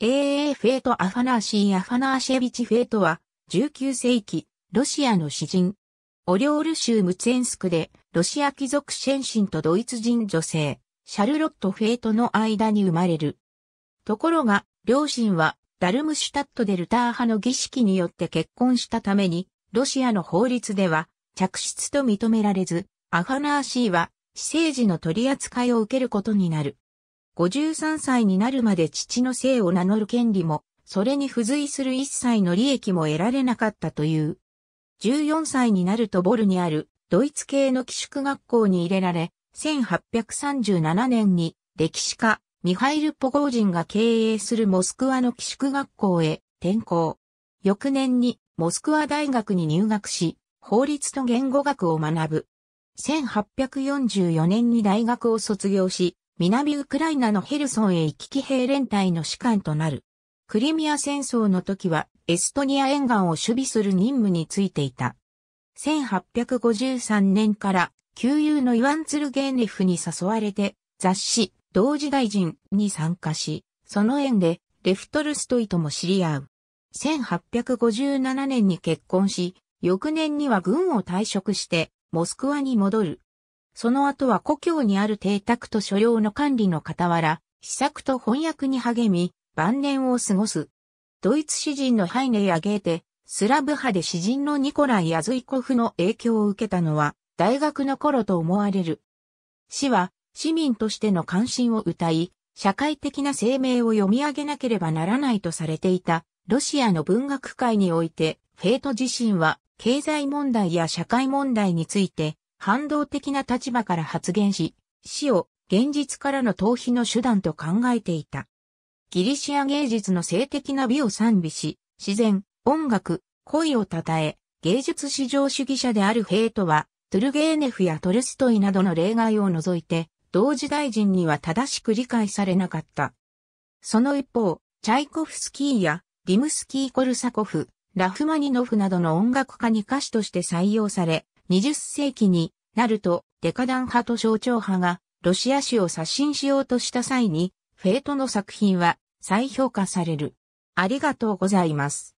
AA フェート・アファナーシー・アファナーシェビチ・フェートは、19世紀、ロシアの詩人。オリオール州ムツェンスクで、ロシア貴族シェンシンとドイツ人女性、シャルロット・フェートの間に生まれる。ところが、両親は、ダルムシュタットデルター派の儀式によって結婚したために、ロシアの法律では、着出と認められず、アファナーシーは、私生児の取り扱いを受けることになる。53歳になるまで父の姓を名乗る権利も、それに付随する一切の利益も得られなかったという。14歳になるとボルにあるドイツ系の寄宿学校に入れられ、1837年に歴史家ミハイル・ポゴージンが経営するモスクワの寄宿学校へ転校。翌年にモスクワ大学に入学し、法律と言語学を学ぶ。1844年に大学を卒業し、南ウクライナのヘルソンへ行き来兵連隊の士官となる。クリミア戦争の時はエストニア沿岸を守備する任務についていた。1853年から旧友のイワンツルゲーネフに誘われて雑誌同時大臣に参加し、その縁でレフトルストイとも知り合う。1857年に結婚し、翌年には軍を退職してモスクワに戻る。その後は故郷にある邸宅と所領の管理の傍ら、試作と翻訳に励み、晩年を過ごす。ドイツ詩人のハイネやゲーテ、スラブ派で詩人のニコライ・アズイコフの影響を受けたのは、大学の頃と思われる。詩は、市民としての関心を歌い、社会的な声明を読み上げなければならないとされていた、ロシアの文学界において、フェイト自身は、経済問題や社会問題について、反動的な立場から発言し、死を現実からの逃避の手段と考えていた。ギリシア芸術の性的な美を賛美し、自然、音楽、恋を称え、芸術至上主義者であるヘイトは、トゥルゲーネフやトルストイなどの例外を除いて、同時代人には正しく理解されなかった。その一方、チャイコフスキーやリムスキー・コルサコフ、ラフマニノフなどの音楽家に歌手として採用され、20世紀になるとデカダン派と象徴派がロシア史を刷新しようとした際に、フェイトの作品は再評価される。ありがとうございます。